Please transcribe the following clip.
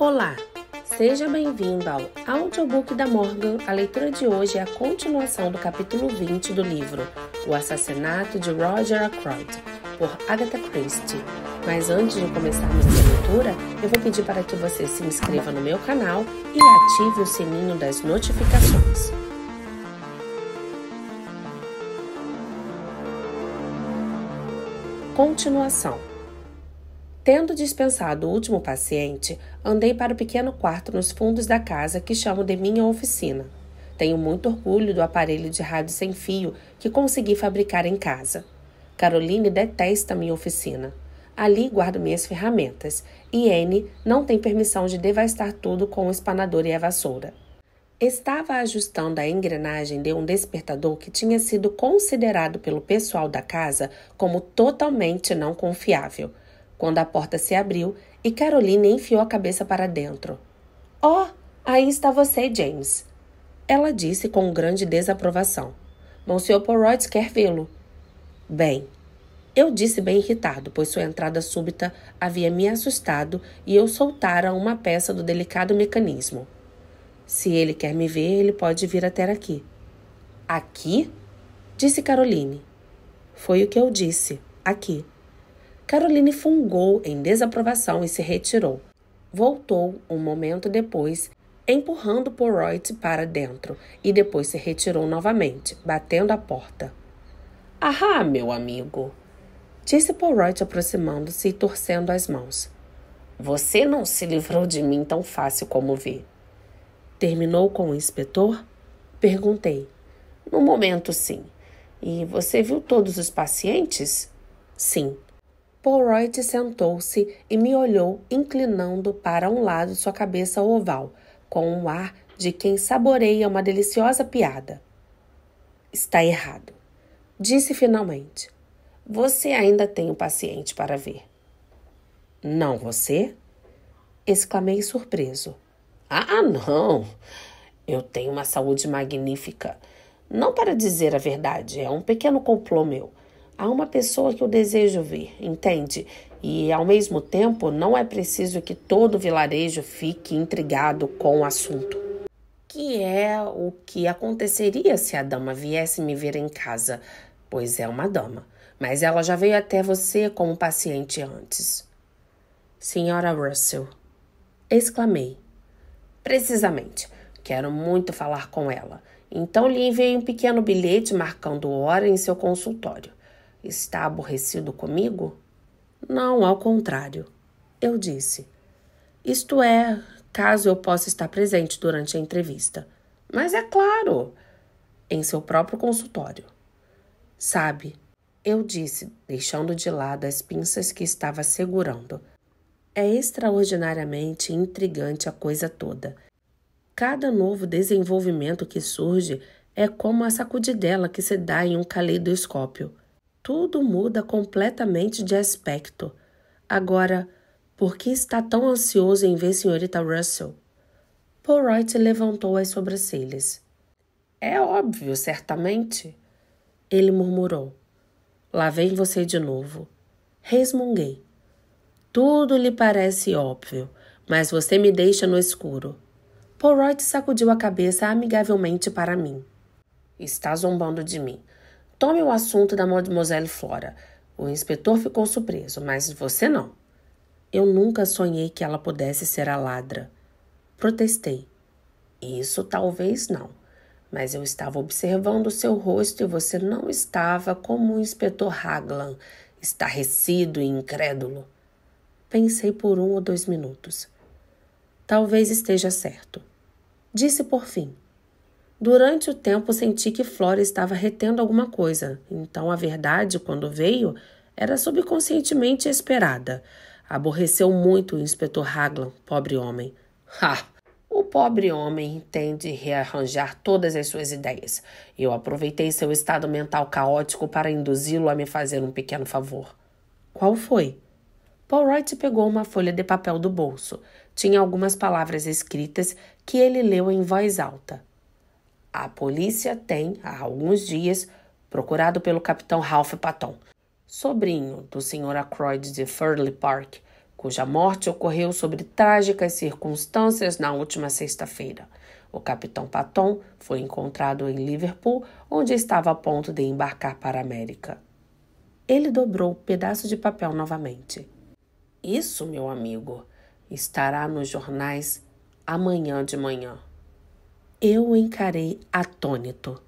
Olá, seja bem-vindo ao audiobook da Morgan. A leitura de hoje é a continuação do capítulo 20 do livro O Assassinato de Roger Ackroyd, por Agatha Christie. Mas antes de começarmos a leitura, eu vou pedir para que você se inscreva no meu canal e ative o sininho das notificações. Continuação Tendo dispensado o último paciente, andei para o pequeno quarto nos fundos da casa que chamo de minha oficina. Tenho muito orgulho do aparelho de rádio sem fio que consegui fabricar em casa. Caroline detesta minha oficina. Ali guardo minhas ferramentas e N não tem permissão de devastar tudo com o espanador e a vassoura. Estava ajustando a engrenagem de um despertador que tinha sido considerado pelo pessoal da casa como totalmente não confiável quando a porta se abriu e Caroline enfiou a cabeça para dentro. Oh, aí está você, James. Ela disse com grande desaprovação. Monsieur Porroyd quer vê-lo. Bem, eu disse bem irritado, pois sua entrada súbita havia me assustado e eu soltara uma peça do delicado mecanismo. Se ele quer me ver, ele pode vir até aqui. Aqui? Disse Caroline. Foi o que eu disse. Aqui. Caroline fungou em desaprovação e se retirou. Voltou um momento depois, empurrando Poroit para dentro e depois se retirou novamente, batendo a porta. Ah, meu amigo! Disse Poroit aproximando-se e torcendo as mãos. Você não se livrou de mim tão fácil como vi. Terminou com o inspetor? Perguntei. No momento, sim. E você viu todos os pacientes? Sim. Polroyd sentou-se e me olhou inclinando para um lado sua cabeça oval, com um ar de quem saboreia uma deliciosa piada. Está errado. Disse finalmente. Você ainda tem o um paciente para ver. Não você? Exclamei surpreso. Ah, não! Eu tenho uma saúde magnífica. Não para dizer a verdade, é um pequeno complô meu. Há uma pessoa que eu desejo ver, entende? E ao mesmo tempo, não é preciso que todo vilarejo fique intrigado com o assunto. Que é o que aconteceria se a dama viesse me ver em casa, pois é uma dama, mas ela já veio até você como paciente antes. Senhora Russell, exclamei. Precisamente, quero muito falar com ela. Então lhe enviei um pequeno bilhete marcando hora em seu consultório. Está aborrecido comigo? Não, ao contrário. Eu disse. Isto é, caso eu possa estar presente durante a entrevista. Mas é claro, em seu próprio consultório. Sabe, eu disse, deixando de lado as pinças que estava segurando. É extraordinariamente intrigante a coisa toda. Cada novo desenvolvimento que surge é como a sacudidela que se dá em um caleidoscópio tudo muda completamente de aspecto. Agora, por que está tão ansioso em ver senhorita Russell? Polroyd levantou as sobrancelhas. É óbvio, certamente. Ele murmurou. Lá vem você de novo. Resmunguei. Tudo lhe parece óbvio, mas você me deixa no escuro. Polroyd sacudiu a cabeça amigavelmente para mim. Está zombando de mim. Tome o assunto da Mademoiselle Flora. O inspetor ficou surpreso, mas você não. Eu nunca sonhei que ela pudesse ser a ladra. Protestei. Isso talvez não. Mas eu estava observando seu rosto e você não estava como o inspetor Haglan, estarrecido e incrédulo. Pensei por um ou dois minutos. Talvez esteja certo. Disse por fim. Durante o tempo senti que Flora estava retendo alguma coisa, então a verdade, quando veio, era subconscientemente esperada. Aborreceu muito o inspetor Haglan, pobre homem. Ha! O pobre homem entende rearranjar todas as suas ideias. Eu aproveitei seu estado mental caótico para induzi-lo a me fazer um pequeno favor. Qual foi? Paul Wright pegou uma folha de papel do bolso. Tinha algumas palavras escritas que ele leu em voz alta. A polícia tem, há alguns dias, procurado pelo capitão Ralph Patton, sobrinho do Sr. Acroyd de Furley Park, cuja morte ocorreu sob trágicas circunstâncias na última sexta-feira. O capitão Patton foi encontrado em Liverpool, onde estava a ponto de embarcar para a América. Ele dobrou o pedaço de papel novamente. Isso, meu amigo, estará nos jornais amanhã de manhã eu o encarei atônito.